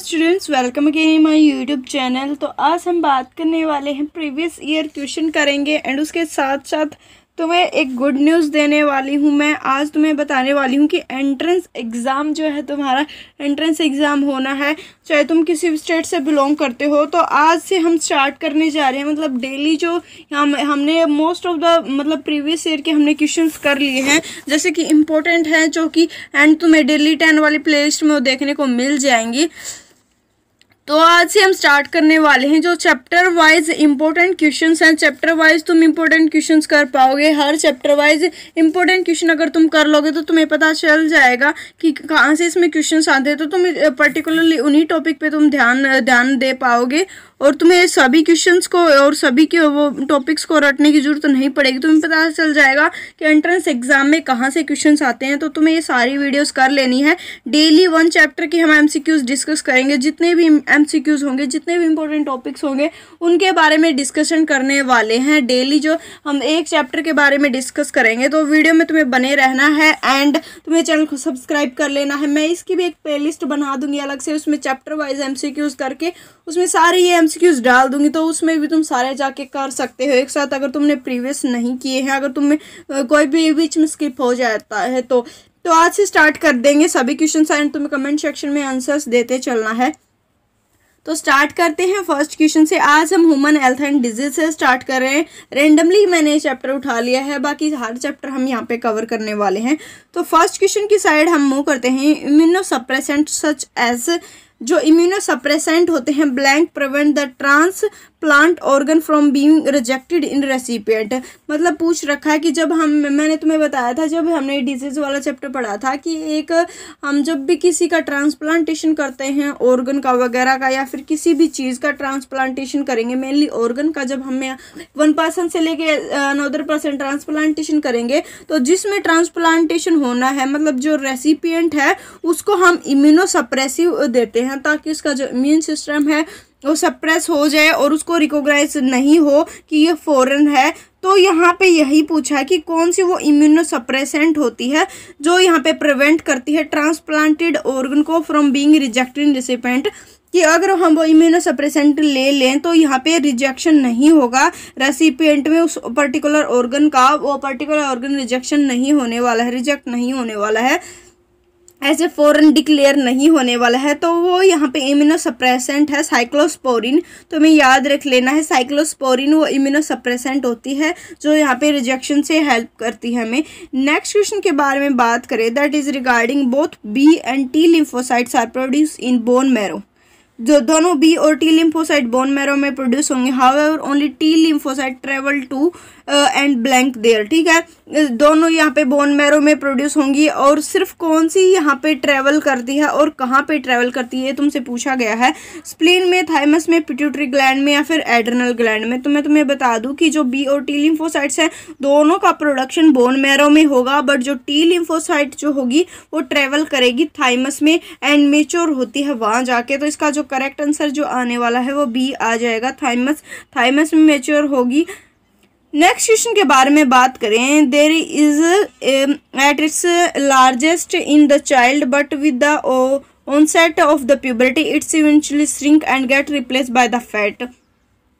students welcome again my YouTube channel तो आज हम बात करने वाले हैं प्रीवियस ईयर क्वेश्चन करेंगे एंड उसके साथ साथ तुम्हें एक गुड न्यूज़ देने वाली हूँ मैं आज तुम्हें बताने वाली हूँ कि एंट्रेंस एग्ज़ाम जो है तुम्हारा एंट्रेंस एग्ज़ाम होना है चाहे तुम किसी स्टेट से बिलोंग करते हो तो आज से हम स्टार्ट करने जा रहे हैं मतलब डेली जो हम हमने मोस्ट ऑफ द मतलब प्रीवियस ईयर के हमने क्वेश्चन कर लिए हैं जैसे कि इम्पोर्टेंट है जो कि एंड तुम्हें डेली टेन वाली प्ले में देखने को मिल जाएंगी तो आज से हम स्टार्ट करने वाले हैं जो चैप्टर वाइज इंपॉर्टेंट क्वेश्चंस हैं चैप्टर वाइज तुम इंपॉर्टेंट क्वेश्चंस कर पाओगे हर चैप्टर वाइज इंपॉर्टेंट क्वेश्चन अगर तुम कर लोगे तो तुम्हें पता चल जाएगा कि कहाँ से इसमें क्वेश्चंस आते हैं तो तुम पर्टिकुलरली उन्हीं टॉपिक पे तुम ध्यान ध्यान दे पाओगे और तुम्हें सभी क्वेश्चन को और सभी के वो टॉपिक्स को रटने की जरूरत तो नहीं पड़ेगी तुम्हें पता चल जाएगा कि एंट्रेंस एग्जाम में कहाँ से क्वेश्चन आते हैं तो तुम्हें ये सारी वीडियोज़ कर लेनी है डेली वन चैप्टर की हम एम डिस्कस करेंगे जितने भी एमसीक्यूज होंगे जितने भी इंपॉर्टेंट टॉपिक्स होंगे उनके बारे में डिस्कशन करने वाले हैं डेली जो हम एक चैप्टर के बारे में डिस्कस करेंगे तो वीडियो में तुम्हें बने रहना है एंड तुम्हें चैनल को सब्सक्राइब कर लेना है मैं इसकी भी एक प्ले बना दूंगी अलग से उसमें चैप्टर वाइज एम करके उसमें सारे ये एम डाल दूंगी तो उसमें भी तुम सारे जाके कर सकते हो एक साथ अगर तुमने प्रीवियस नहीं किए हैं अगर तुम्हें कोई भी बीच में स्किप हो जाता है तो तो आज से स्टार्ट कर देंगे सभी क्वेश्चन एंड तो तुम्हें कमेंट सेक्शन में आंसर्स देते चलना है तो स्टार्ट करते हैं फर्स्ट क्वेश्चन से आज हम ह्यूमन हेल्थ एंड डिजीज से स्टार्ट कर रहे हैं रेंडमली मैंने चैप्टर उठा लिया है बाकी हर चैप्टर हम यहाँ पे कवर करने वाले हैं तो फर्स्ट क्वेश्चन की साइड हम मूव करते हैं इम्यूनो सप्रेसेंट सच एज जो इम्यूनो सप्रेसेंट होते हैं blank prevent the transplant organ from being rejected in recipient मतलब पूछ रखा है कि जब हम मैंने तुम्हें बताया था जब हमने डिजीज वाला चैप्टर पढ़ा था कि एक हम जब भी किसी का ट्रांसप्लांटेशन करते हैं ऑर्गन का वगैरह का या फिर किसी भी चीज़ का ट्रांसप्लांटेशन करेंगे मेनली ऑर्गन का जब हमें वन पर्सन से लेके अनदर पर्सन ट्रांसप्लांटेशन करेंगे तो जिसमें ट्रांसप्लांटेशन होना है मतलब जो रेसिपियंट है उसको हम इम्यूनो सप्रेसिव देते हैं ताकि उसका जो इम्यून सिस्टम है वो सप्रेस हो जाए और उसको रिकोगनाइज नहीं हो कि ये फ़ॉरन है तो यहाँ पे यही पूछा है कि कौन सी वो इम्यूनो सप्रेसेंट होती है जो यहाँ पे प्रिवेंट करती है ट्रांसप्लांटेड ऑर्गन को फ्रॉम बीइंग रिजेक्टेड रिसिपेंट कि अगर हम वो इम्यूनो सप्रेसेंट ले लें तो यहाँ पे रिजेक्शन नहीं होगा रेसिपेंट में उस पर्टिकुलर ऑर्गन का वो पर्टिकुलर ऑर्गन रिजेक्शन नहीं होने वाला है रिजेक्ट नहीं होने वाला है ऐसे फॉरन डिक्लेयर नहीं होने वाला है तो वो यहाँ पे इम्यूनोसप्रेसेंट है साइक्लोस्पोरिन तो हमें याद रख लेना है साइक्लोस्पोरिन वो इम्यूनोसप्रेसेंट होती है जो यहाँ पे रिजेक्शन से हेल्प करती है हमें नेक्स्ट क्वेश्चन के बारे में बात करें that is regarding both B and T lymphocytes are produce in bone marrow जो दोनों बी और टी लिम्फोसाइट बोन मैरो में प्रोड्यूस होंगे however only T lymphocyte travel to and blank there ठीक है दोनों यहाँ पे बोन मैरो में प्रोड्यूस होंगी और सिर्फ कौन सी यहाँ पे ट्रैवल करती है और कहाँ पे ट्रैवल करती है तुमसे पूछा गया है स्प्लीन में थाइमस में पिट्यूटरी ग्लैंड में या फिर एड्रनल ग्लैंड में तो मैं तुम्हें बता दूँ कि जो बी और टी लिम्फोसाइट्स हैं दोनों का प्रोडक्शन बोन मैरो में होगा बट जो टी लिम्फोसाइट जो होगी वो ट्रैवल करेगी थाइमस में एंड मेच्योर होती है वहाँ जाके तो इसका जो करेक्ट आंसर जो आने वाला है वो बी आ जाएगा थाइमस थाइमस में मेच्योर होगी नेक्स्ट क्वेश्चन के बारे में बात करें there is at its largest in the child but with the onset of the puberty it's eventually shrink and get replace by the fat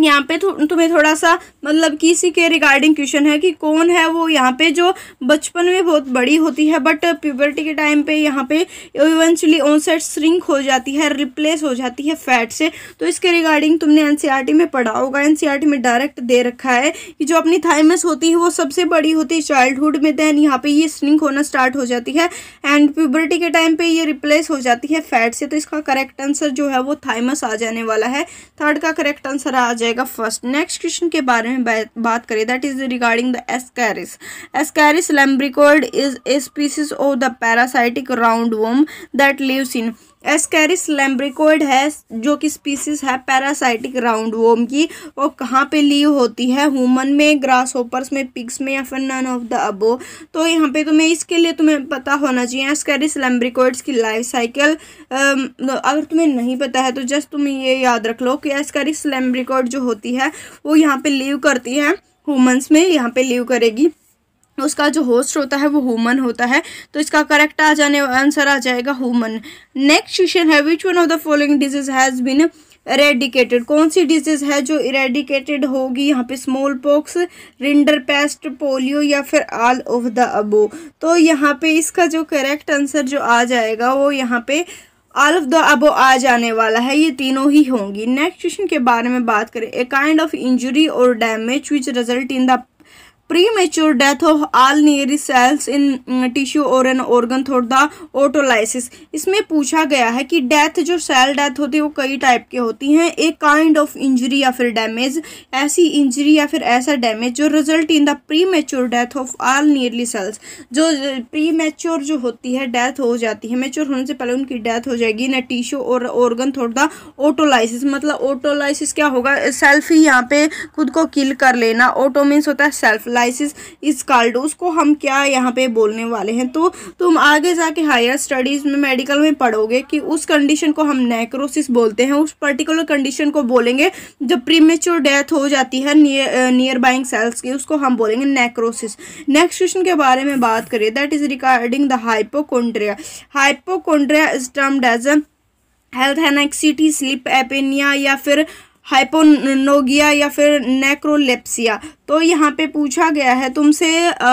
यहाँ पे तुम्हें थोड़ा सा मतलब कि इसी के रिगार्डिंग क्वेश्चन है कि कौन है वो यहाँ पे जो बचपन में बहुत बड़ी होती है बट प्यूबर्टी के टाइम पे यहाँ पे इवेंचुअली ऑनसेट श्रिंक हो जाती है रिप्लेस हो जाती है फैट से तो इसके रिगार्डिंग तुमने एनसीईआरटी e में पढ़ा होगा एनसीईआरटी e में डायरेक्ट दे रखा है कि जो अपनी थाइमस होती है वो सबसे बड़ी होती है चाइल्डहुड में देन यहाँ पर ये श्रिंक होना स्टार्ट हो जाती है एंड प्यूबर्टी के टाइम पर ये रिप्लेस हो जाती है फैट से तो इसका करेक्ट आंसर जो है वो थाइमस आ जाने वाला है थर्ड का करेक्ट आंसर आ जाएगा फर्स्ट नेक्स्ट क्वेश्चन के बारे में में बात करें that is regarding the Ascaris Ascaris lumbricoides is a species of the parasitic roundworm that lives in Ascaris lumbricoides है जो कि स्पीसीज है पैरासाइटिक राउंड वोम की वो कहाँ पे लीव होती है ह्यूमन में ग्रास होपर्स में पिग्स में या फिर नन ऑफ द अबो तो यहाँ पे तुम्हें इसके लिए तुम्हें पता होना चाहिए एस्केरिस लैम्ब्रिकोइड्स की लाइफ साइकिल अगर तुम्हें नहीं पता है तो जस्ट तुम्हें ये याद रख लो कि एस्केरिस लैम्ब्रिकोइड जो होती है वो यहाँ पर लीव करती है हुमन्स में यहाँ पर लीव करेगी उसका जो होस्ट होता है वो हुमन होता है तो इसका करेक्ट आ जाने आंसर आ जाएगा हुमन नेक्स्ट क्वेश्चन है which one of the following disease has been eradicated कौन सी डिजीज़ है जो इरेडिकेटेड होगी यहाँ पे smallpox rinderpest polio या फिर ऑल ऑफ द अबो तो यहाँ पे इसका जो करेक्ट आंसर जो आ जाएगा वो यहाँ पे ऑल ऑफ द अबो आ जाने वाला है ये तीनों ही होंगी नेक्स्ट क्वेश्चन के बारे में बात करें a kind of injury or damage which result in the premature death of all near cells in tissue or an organ through the autolysis इसमें पूछा गया है कि डेथ जो सेल डेथ होती है वो कई टाइप की होती हैं एक काइंड ऑफ इंजरी या फिर डैमेज ऐसी इंजरी या फिर ऐसा डैमेज जो result in the premature death of all nearly cells जो प्री मेच्योर जो होती है डेथ हो जाती है मेच्योर होने से पहले उनकी डेथ हो जाएगी ना tissue or organ through the autolysis मतलब ओटोलाइसिस क्या होगा सेल्फ ही यहाँ पे खुद को किल कर लेना ऑटो मीन्स होता है सेल्फ लाइसिस इस काल्डोस को हम क्या यहाँ पे बोलने वाले हैं तो तुम आगे जाके हायर स्टडीज़ में मेडिकल में पढ़ोगे कि उस कंडीशन को हम नेक्रोसिस बोलते हैं उस पर्टिकुलर कंडीशन को बोलेंगे जब प्रीमेच्योर डेथ हो जाती है नियर बाइंग सेल्स की उसको हम बोलेंगे नेक्रोसिस नेक्स्ट क्वेश्चन के बारे में बात करें that is regarding the hypochondria hypochondria is termed as health anxiety sleep apnoea या फिर हाइपोनोगिया या फिर नेक्रोलेप्सिया तो यहाँ पे पूछा गया है तुमसे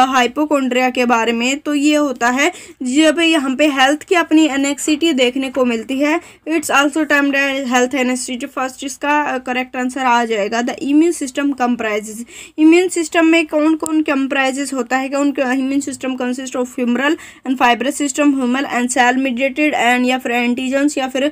हाइपोकोंड्रिया के बारे में तो ये होता है जब यहाँ पे हेल्थ की अपनी एनेक्सिटी देखने को मिलती है it's also time health anxiety first इसका करेक्ट आंसर आ जाएगा the immune system comprises immune system में कौन कौन कंप्राइजेज होता है कौन immune system consist of humoral and fibrous system humoral and cell mediated and या फिर एंटीजन्स या फिर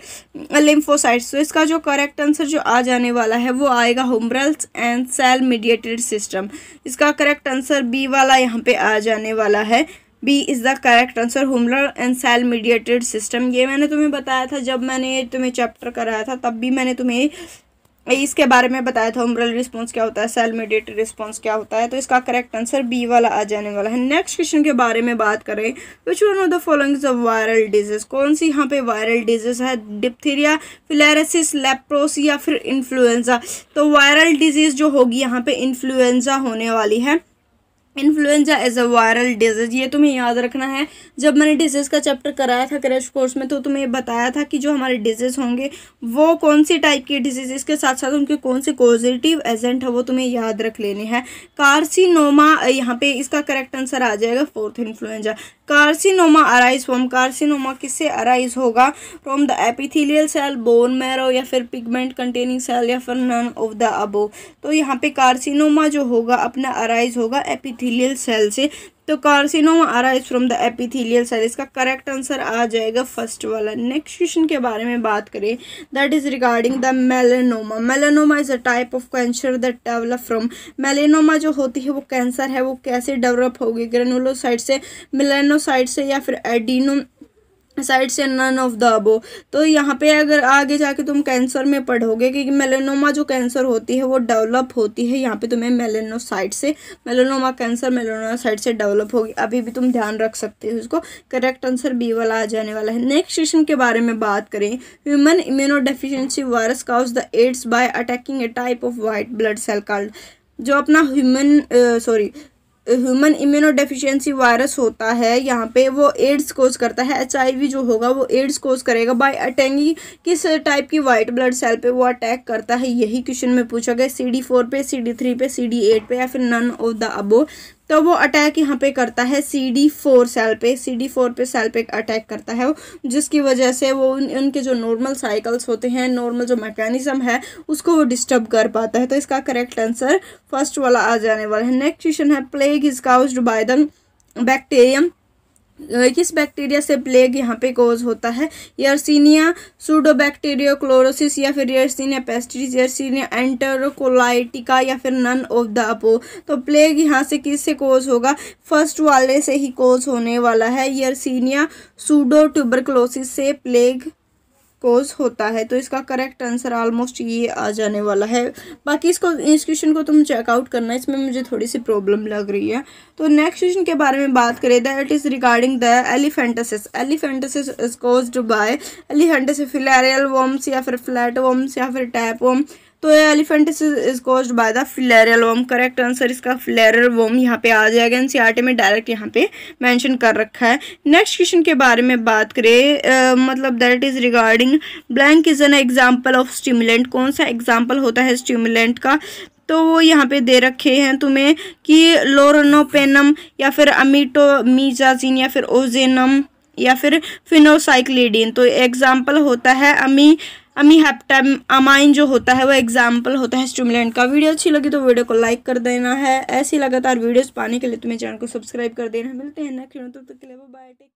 लिम्फोसाइट्स तो इसका जो करेक्ट आंसर जो आ जाने वाला है वो आएगा humorals and cell mediated system system इसका करेक्ट आंसर बी वाला यहाँ पे आ जाने वाला है B is the correct answer humoral and cell mediated system ये मैंने तुम्हें बताया था जब मैंने तुम्हें चैप्टर कराया था तब भी मैंने तुम्हें इसके बारे में बताया था उम्रल रिस्पॉन्स क्या होता है सेल मेडिएट रिस्पॉन्स क्या होता है तो इसका करेक्ट आंसर बी वाला आ जाने वाला है नेक्स्ट क्वेश्चन के बारे में बात करें which one of the following is a viral disease कौन सी यहाँ पे वायरल डिजीज है डिप्थीरिया फिलेरासिस लेप्रोस या फिर इन्फ्लुएंजा तो वायरल डिजीज जो होगी यहाँ पे इन्फ्लुएंजा होने वाली है influenza as a viral disease ये तुम्हें याद रखना है जब मैंने डिजीज़ का चैप्टर कराया था क्रैश कोर्स में तो तुम्हें बताया था कि जो हमारे डिजीज़ होंगे वो कौन सी टाइप की डिजीज़ इसके साथ साथ उनके कौन से पॉजिटिव एजेंट है वो तुम्हें याद रख लेने हैं कार्सिनोमा यहाँ पे इसका करेक्ट आंसर आ जाएगा fourth influenza carcinoma arise from carcinoma किससे अराइज होगा from the epithelial cell bone marrow या फिर पिगमेंट कंटेनिंग सेल या फिर नन ऑफ द अबो तो यहाँ पे कार्सिनोमा जो होगा अपना अराइज होगा एपिथेलियल सेल से तो कार्सिनोमा आ रहा है फ्रॉम द एपिथेलियल सेल इसका करेक्ट आंसर आ जाएगा फर्स्ट वाला नेक्स्ट क्वेश्चन के बारे में बात करें that is regarding the melanoma melanoma is a type of cancer that develop from melanoma जो होती है वो कैंसर है वो कैसे डेवलप होगी ग्रेनुलोसाइड से मिलेनोसाइड से या फिर एडीनो साइड से नन ऑफ द अबो तो यहाँ पे अगर आगे जाके तुम कैंसर में पढ़ोगे कि मेलेनोमा जो कैंसर होती है वो डेवलप होती है यहाँ पे तुम्हें मेलेनो साइड से मेलेनोमा कैंसर साइड से डेवलप होगी अभी भी तुम ध्यान रख सकते हो इसको करेक्ट आंसर बी वाला आ जाने वाला है नेक्स्ट क्वेश्चन के बारे में बात करें human immunodeficiency virus cause the AIDS by attacking a type of white blood cell called जो अपना human sorry human immunodeficiency virus होता है यहाँ पे वो एड्स कोज करता है एच जो होगा वो एड्स कोज करेगा बाय अटैंग किस टाइप की वाइट ब्लड सेल पे वो अटैक करता है यही क्वेश्चन में पूछा गया सी डी फोर पे सी डी थ्री पे सी डी एट पे या फिर नन ऑफ द अबो तो वो अटैक यहाँ पे करता है सी डी फोर सेल पे सी डी फोर पे सेल पे अटैक करता है जिसकी वजह से वो उन, उनके जो नॉर्मल साइकिल्स होते हैं नॉर्मल जो मैकेनिज्म है उसको वो डिस्टर्ब कर पाता है तो इसका करेक्ट आंसर फर्स्ट वाला आ जाने वाला है नेक्स्ट क्वेश्चन है plague is caused by the bacterium किस बैक्टीरिया से प्लेग यहाँ पे कोज होता है यर्सिनिया सूडोबैक्टीरियो क्लोरोसिस या फिर यर्सिनिया पेस्टिस यर्सिनिया एंटरकोलाइटिका या फिर नन ऑफ द अपो तो प्लेग यहाँ से किस से कोज होगा फर्स्ट वाले से ही कोज होने वाला है यर्सिनिया सूडो ट्यूबरक्लोसिस से प्लेग कोज होता है तो इसका करेक्ट आंसर ऑलमोस्ट ये आ जाने वाला है बाकी इसको इस क्वेश्चन को तुम चेकआउट करना इसमें मुझे थोड़ी सी प्रॉब्लम लग रही है तो नेक्स्ट क्वेश्चन के बारे में बात करें that is regarding the elephantiasis elephantiasis is cause by elephants filarial worms या फिर फ्लैट वोम्स या फिर टैप वोम तो elephant is cause by the filarial worm correct answer इसका फ्लेरल वोम यहाँ पे आ जाएगा एनसीईआरटी में डायरेक्ट यहाँ पे मेंशन कर रखा है नेक्स्ट क्वेश्चन के बारे में बात करें मतलब that is regarding blank is an example of stimulant कौन सा एग्जाम्पल होता है स्टिमुलेंट का तो वो यहाँ पे दे रखे हैं तुम्हें कि लोरनोपेनम या फिर अमीटोमीजाजिन या फिर ओजेनम या फिर फिनोसाइक्लिडिन तो एग्जाम्पल होता है अमी अमी हैप्टम अमाइन जो होता है वो एग्जाम्पल होता है स्टूमुलेंट का वीडियो अच्छी लगी तो वीडियो को लाइक कर देना है ऐसी लगातार वीडियोस पाने के लिए तुम्हें चैनल को सब्सक्राइब कर देना है मिलते हैं नेक्स्ट तो तक के लिए बाय टेक